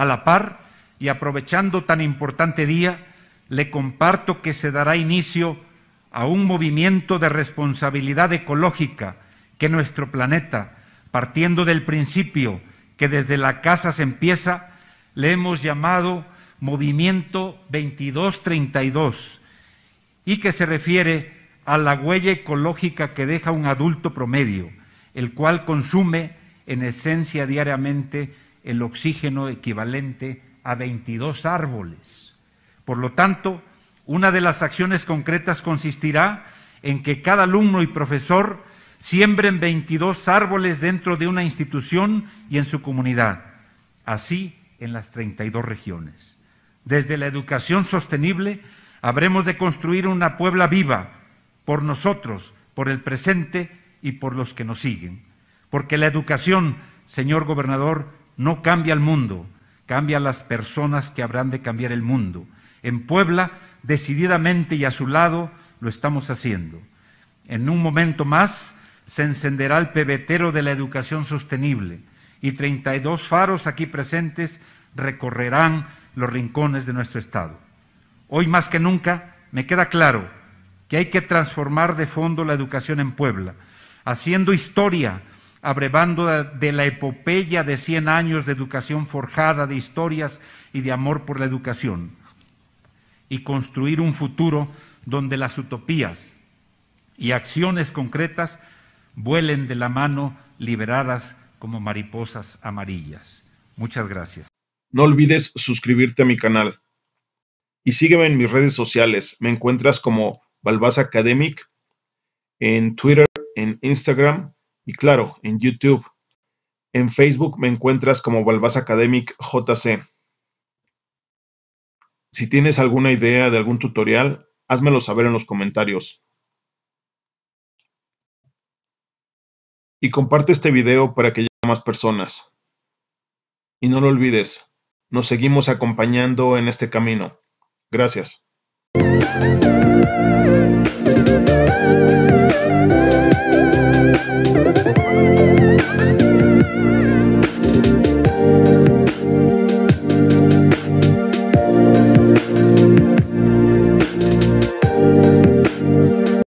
A la par, y aprovechando tan importante día, le comparto que se dará inicio a un movimiento de responsabilidad ecológica que nuestro planeta, partiendo del principio que desde la casa se empieza, le hemos llamado Movimiento 2232 y que se refiere a la huella ecológica que deja un adulto promedio, el cual consume en esencia diariamente el oxígeno equivalente a 22 árboles. Por lo tanto, una de las acciones concretas consistirá en que cada alumno y profesor siembren 22 árboles dentro de una institución y en su comunidad, así en las 32 regiones. Desde la educación sostenible habremos de construir una Puebla viva por nosotros, por el presente y por los que nos siguen. Porque la educación, señor gobernador, no cambia el mundo, cambia las personas que habrán de cambiar el mundo. En Puebla, decididamente y a su lado, lo estamos haciendo. En un momento más se encenderá el pebetero de la educación sostenible y 32 faros aquí presentes recorrerán los rincones de nuestro Estado. Hoy más que nunca me queda claro que hay que transformar de fondo la educación en Puebla, haciendo historia abrevando de la epopeya de 100 años de educación forjada, de historias y de amor por la educación, y construir un futuro donde las utopías y acciones concretas vuelen de la mano liberadas como mariposas amarillas. Muchas gracias. No olvides suscribirte a mi canal y sígueme en mis redes sociales. Me encuentras como Balbás Academic en Twitter, en Instagram y claro, en YouTube. En Facebook me encuentras como Balbás Academic JC. Si tienes alguna idea de algún tutorial, házmelo saber en los comentarios. Y comparte este video para que llegue a más personas. Y no lo olvides, nos seguimos acompañando en este camino. Gracias.